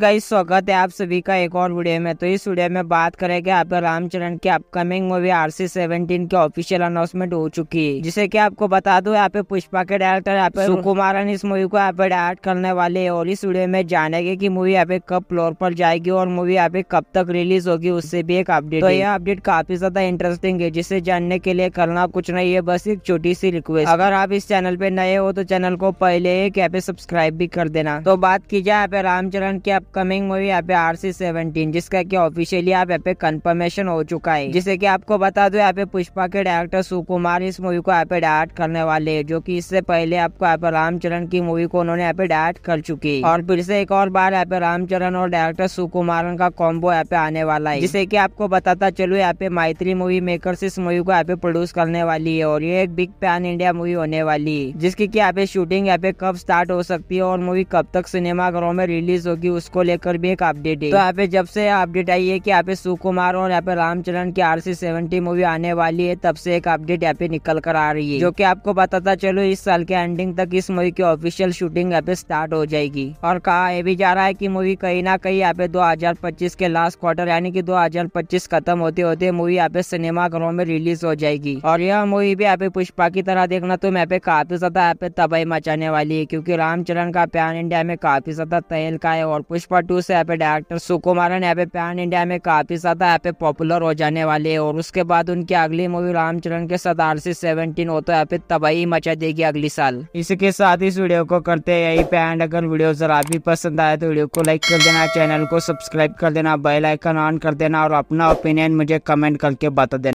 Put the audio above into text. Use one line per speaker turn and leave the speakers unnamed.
guys स्वागत है आप सभी का एक और वीडियो में तो इस वीडियो में बात करेंगे आपका रामचरण की अपकमिंग मूवी सी सेवनटीन की ऑफिशियल अनाउंसमेंट हो चुकी है जिसे कि आपको बता दो यहाँ पे पुष्पा के डायरेक्टर यहाँ पे सुकुमारन इस मूवी को यहाँ पे डायरेक्ट करने वाले हैं और इस वीडियो में जानेंगे की मूवी यहाँ पे कब फ्लोर पर जाएगी और मूवी यहाँ पे कब तक रिलीज होगी उससे भी एक अपडेट तो यह अपडेट काफी ज्यादा इंटरेस्टिंग है जिसे जानने के लिए करना कुछ नहीं है बस एक छोटी सी रिक्वेस्ट अगर आप इस चैनल पे नए हो तो चैनल को पहले एक यहाँ पे सब्सक्राइब भी कर देना तो बात की जाए यहाँ पे रामचरण की अपकमिंग मूवी यहाँ पे आर सी सेवनटीन जिसका की ऑफिशियली आप यहाँ पे कंफर्मेशन हो चुका है जिसे की आपको बता दो यहाँ पे पुष्पा के डायरेक्टर सुकुमार इस मूवी को यहाँ पे डायरेक्ट करने वाले है जो की इससे पहले आपको यहाँ पे रामचरण की मूवी को उन्होंने यहाँ पे डायरेक्ट कर चुकी है और फिर से एक और बार यहाँ पे रामचरण और डायरेक्टर सुकुमारन का कॉम्बो यहाँ पे आने वाला है जिसे की आपको बताता चलो यहाँ पे मैत्री मूवी मेकर इस मूवी को यहाँ पे प्रोड्यूस करने वाली है और ये एक बिग पैन इंडिया मूवी होने वाली है जिसकी की यहाँ पे शूटिंग यहाँ पे कब स्टार्ट हो सकती है और मूवी कब तक सिनेमा घरों में रिलीज होगी उसको इसको लेकर भी एक अपडेट है तो यहाँ पे जब से अपडेट आई है की यहाँ पे सुकुमार और यहाँ पे रामचरण की आर सी सेवेंटी मूवी आने वाली है तब से एक अपडेट यहाँ पे निकल कर आ रही है जो की आपको बताता चलो इस साल के एंडिंग तक इस मूवी की ऑफिशियल शूटिंग यहाँ पे स्टार्ट हो जाएगी और कहा यह भी जा रहा है की मूवी कहीं ना कहीं यहाँ पे दो के लास्ट क्वार्टर यानी की दो खत्म होते होते मूवी यहाँ पे सिनेमा घरों में रिलीज हो जाएगी और यह मूवी भी यहाँ पे पुष्पा की तरह देखना तो यहाँ पे काफी ज्यादा यहाँ पे तबाही मचाने वाली है क्योंकि रामचरण का प्यान इंडिया में काफी ज्यादा तहलका है और पुष्पा टू से यहाँ पे डायरेक्टर सुकुमारन यहाँ पे पैन इंडिया में काफी ज्यादा यहाँ पे पॉपुलर हो जाने वाले है और उसके बाद उनकी अगली मूवी रामचरण के साथ आर सी सेवनटीन हो तो यहाँ पे तबाही मचा देगी अगली साल इसके साथ इस वीडियो को करते हैं यही पे एंड अगर वीडियो जरा भी पसंद आए तो वीडियो को लाइक कर देना चैनल को सब्सक्राइब कर देना बेल आइकन ऑन कर देना और अपना ओपिनियन मुझे कमेंट करके बता देना